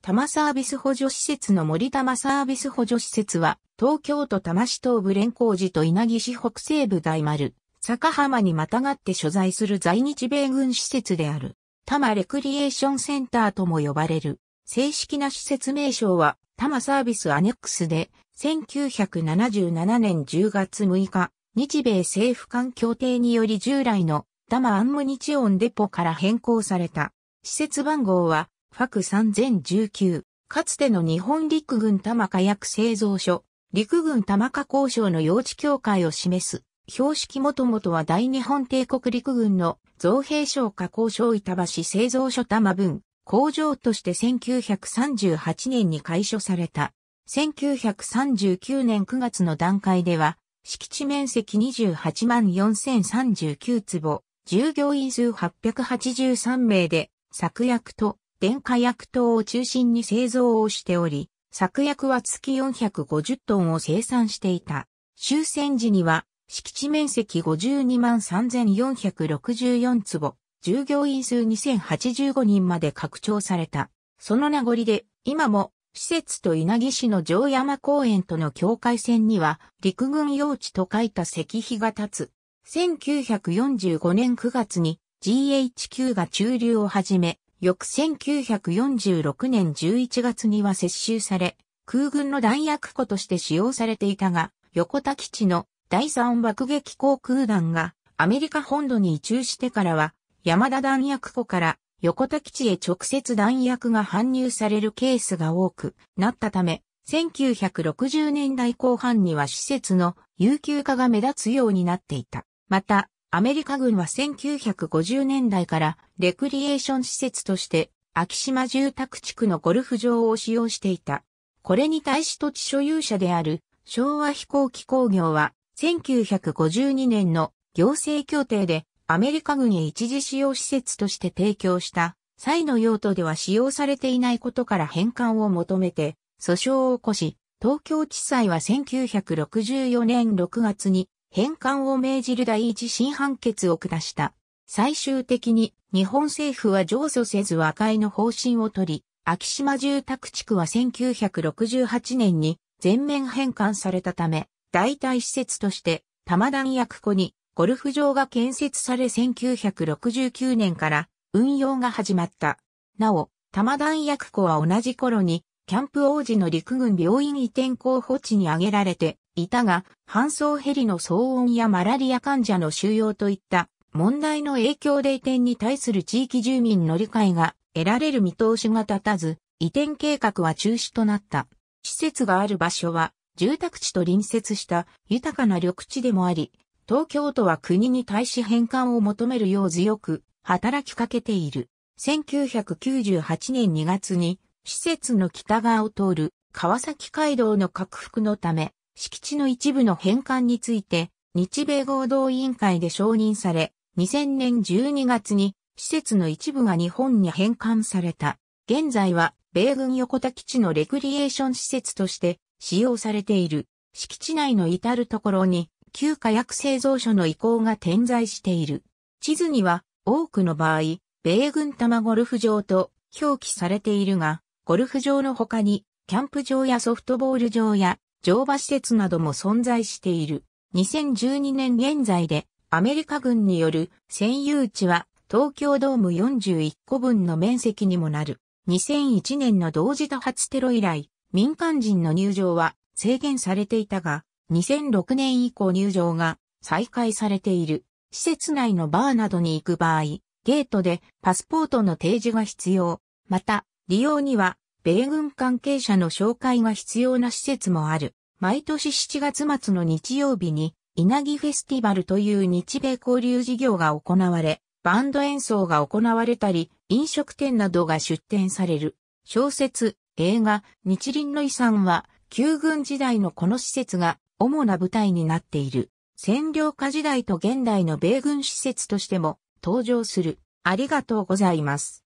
多摩サービス補助施設の森多摩サービス補助施設は、東京都多摩市東部連行寺と稲城市北西部大丸、坂浜にまたがって所在する在日米軍施設である、多摩レクリエーションセンターとも呼ばれる。正式な施設名称は、多摩サービスアネックスで、1977年10月6日、日米政府間協定により従来の多摩アンモニチオンデポから変更された。施設番号はファク3019、かつての日本陸軍玉火薬製造所、陸軍玉火工廠の用地協会を示す、標識もともとは大日本帝国陸軍の造兵廠加工廠板橋製造所玉分、工場として1938年に開所された。1939年9月の段階では、敷地面積28万4039坪、従業員数883名で、作薬と電化薬等を中心に製造をしており、作薬は月450トンを生産していた。終戦時には、敷地面積52万3464坪、従業員数2085人まで拡張された。その名残で、今も、施設と稲城市の城山公園との境界線には、陸軍用地と書いた石碑が立つ。1945年9月に GHQ が駐留を始め、翌1946年11月には接収され、空軍の弾薬庫として使用されていたが、横田基地の第3爆撃航空団がアメリカ本土に移駐してからは、山田弾薬庫から横田基地へ直接弾薬が搬入されるケースが多くなったため、1960年代後半には施設の有給化が目立つようになっていた。また、アメリカ軍は1950年代からレクリエーション施設として秋島住宅地区のゴルフ場を使用していた。これに対し土地所有者である昭和飛行機工業は1952年の行政協定でアメリカ軍へ一時使用施設として提供した際の用途では使用されていないことから返還を求めて訴訟を起こし、東京地裁は1964年6月に返還を命じる第一審判決を下した。最終的に日本政府は上訴せず和解の方針を取り、秋島住宅地区は1968年に全面返還されたため、代替施設として玉谷薬庫にゴルフ場が建設され1969年から運用が始まった。なお、玉谷薬庫は同じ頃にキャンプ王子の陸軍病院移転候補地に挙げられていたが、搬送ヘリの騒音やマラリア患者の収容といった問題の影響で移転に対する地域住民の理解が得られる見通しが立たず、移転計画は中止となった。施設がある場所は住宅地と隣接した豊かな緑地でもあり、東京都は国に対し返還を求めるよう強く働きかけている。1998年2月に施設の北側を通る川崎街道の拡幅のため、敷地の一部の返還について、日米合同委員会で承認され、2000年12月に施設の一部が日本に返還された。現在は米軍横田基地のレクリエーション施設として使用されている。敷地内の至るところに旧火薬製造所の遺構が点在している。地図には多くの場合、米軍玉ゴルフ場と表記されているが、ゴルフ場の他に、キャンプ場やソフトボール場や、乗馬施設なども存在している。2012年現在で、アメリカ軍による占有地は、東京ドーム41個分の面積にもなる。2001年の同時多発テロ以来、民間人の入場は制限されていたが、2006年以降入場が再開されている。施設内のバーなどに行く場合、ゲートでパスポートの提示が必要。また、利用には、米軍関係者の紹介が必要な施設もある。毎年7月末の日曜日に、稲城フェスティバルという日米交流事業が行われ、バンド演奏が行われたり、飲食店などが出展される。小説、映画、日輪の遺産は、旧軍時代のこの施設が主な舞台になっている。占領下時代と現代の米軍施設としても登場する。ありがとうございます。